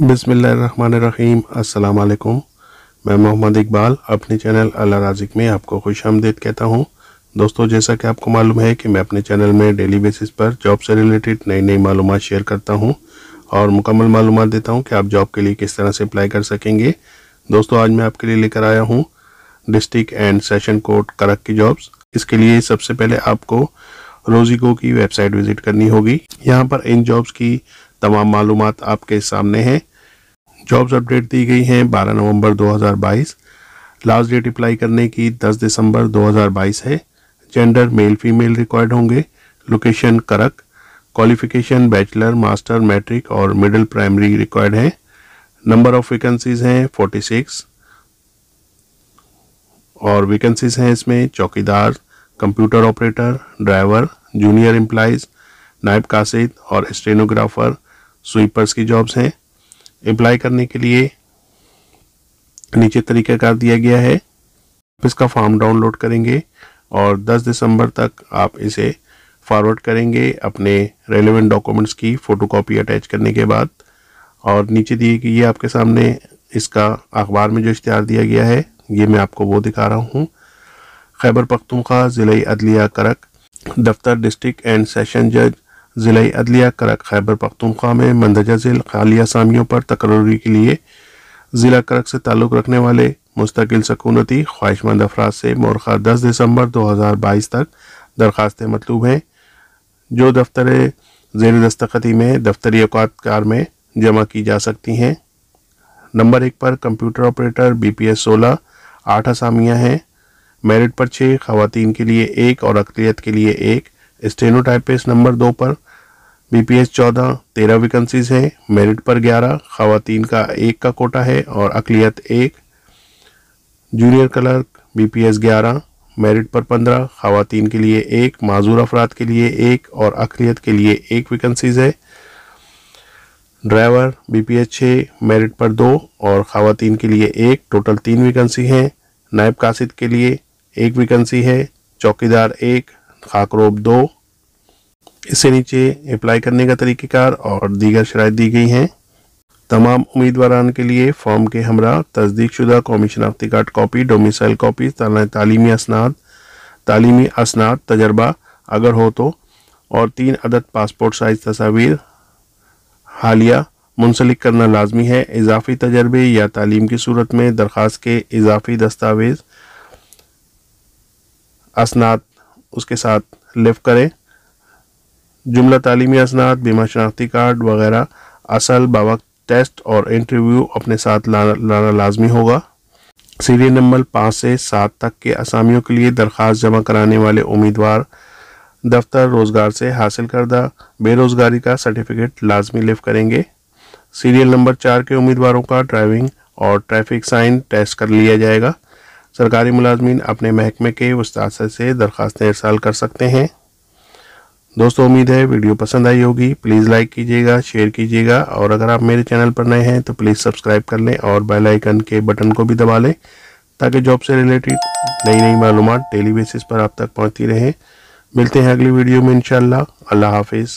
बिसमीम् अल्लाम मैं मोहम्मद इकबाल अपने चैनल अल्लाह राजिक में आपको खुश आमदेद कहता हूँ दोस्तों जैसा कि आपको मालूम है कि मैं अपने चैनल में डेली बेसिस पर जॉब से रिलेटेड नई नई मालूम शेयर करता हूँ और मुकम्मल मालूम देता हूँ कि आप जॉब के लिए किस तरह से अप्लाई कर सकेंगे दोस्तों आज मैं आपके लिए लेकर आया हूँ डिस्ट्रिक एंड सेशन कोर्ट करक की जॉब्स इसके लिए सबसे पहले आपको रोजिको की वेबसाइट विजिट करनी होगी यहाँ पर इन जॉब्स की तमाम मालूम आपके सामने हैं जॉब्स अपडेट दी गई हैं 12 नवंबर 2022 लास्ट डेट अप्लाई करने की 10 दिसंबर 2022 है जेंडर मेल फीमेल रिक्वायर्ड होंगे location Karak qualification bachelor master matric और मिडिल प्राइमरी रिक्वायर्ड है नंबर ऑफ वैकेंसीज हैं 46 और वैकेंसीज हैं इसमें चौकीदार computer operator driver junior employees नायब कासिद और स्टेनोग्राफर स्वीपर्स की जॉब्स हैं अप्लाई करने के लिए नीचे कर दिया गया है आप इसका फॉर्म डाउनलोड करेंगे और 10 दिसंबर तक आप इसे फॉरवर्ड करेंगे अपने रेलेवेंट डॉक्यूमेंट्स की फ़ोटोकॉपी अटैच करने के बाद और नीचे दिए कि ये आपके सामने इसका अखबार में जो इश्तहार दिया गया है ये मैं आपको वो दिखा रहा हूँ खैबर पख्तूनख्वा ज़िले अदलिया करक दफ्तर डिस्ट्रिक्ट एंड सेशन जज ज़िले अदलिया करक खैबर पख्तनख्वा में मंदजा ज़िल खालिया सामियों पर तकर्री के लिए ज़िला करक से ताल्लुक़ रखने वाले मुस्तकिल सकूनती ख्वाहिशमंद अफराज से मोरख़ा दस दिसंबर दो हज़ार बाईस तक दरख्वास्तें मतलूब हैं जो दफ्तर जेर दस्तखती में दफ्तरी कार में जमा की जा सकती हैं नंबर एक पर computer operator B P S सोलह आठ असामियाँ हैं मेरिट पर छः खातन के लिए एक और अकलीत के लिए एक स्टेनोटाइपिस नंबर दो पर बीपीएस चौदह तेरह वैकेंसीज है मेरिट पर ग्यारह खातन का एक का कोटा है और अकलियत एक जूनियर क्लर्क बीपीएस ग्यारह मेरिट पर पंद्रह खातन के लिए एक माजूर अफराद के लिए एक और अकलियत के लिए एक वैकेंसीज है ड्राइवर बी पी एस छः मेरिट पर दो और खातन के लिए एक टोटल तीन वैकेंसी हैं नायब कासिद के लिए एक वैकेंसी है चौकीदार एक खाकरोब दो इससे नीचे अप्लाई करने का तरीक़ेकार और दीगर शराय दी गई हैं तमाम उम्मीदवारान के लिए फॉर्म के हमरा तस्दीक शुदा कौमी शनाख्ती कार्ड कापी डोमिसाइल कापी तालीमी असनाद तालीमी असनाद तजर्बा अगर हो तो और तीन अदद पासपोर्ट साइज तस्वीर हालिया मुंसलिक करना लाजमी है इजाफी तजर्बे या तालीम की सूरत में दरख्वास्त के इजाफी दस्तावेज़ असनाद उसके साथ लिफ्ट करें जुमला तलीमी असनाद बीमा शनाख्ती कार्ड वगैरह असल बवक टेस्ट और इंटरव्यू अपने साथ लाना, लाना लाजमी होगा सीरियल नंबर पाँच से सात तक के असामियों के लिए दरख्वास्त जमा कराने वाले उम्मीदवार दफ्तर रोज़गार से हासिल करदा बेरोज़गारी का सर्टिफिकेट लाजमी लिफ करेंगे सीरियल नंबर चार के उम्मीदवारों का ड्राइविंग और ट्रैफिक साइन टेस्ट कर लिया जाएगा सरकारी मुलाजमीन अपने महकमे के उस्ताद से दरख्वास्तें इरसाल कर सकते हैं दोस्तों उम्मीद है वीडियो पसंद आई होगी प्लीज़ लाइक कीजिएगा शेयर कीजिएगा और अगर आप मेरे चैनल पर नए हैं तो प्लीज़ सब्सक्राइब कर लें और बेल आइकन के बटन को भी दबा लें ताकि जॉब से रिलेटेड नई नई मालूम डेली बेसिस पर आप तक पहुँचती रहे मिलते हैं अगली वीडियो में इनशाला अल्लाह हाफिज़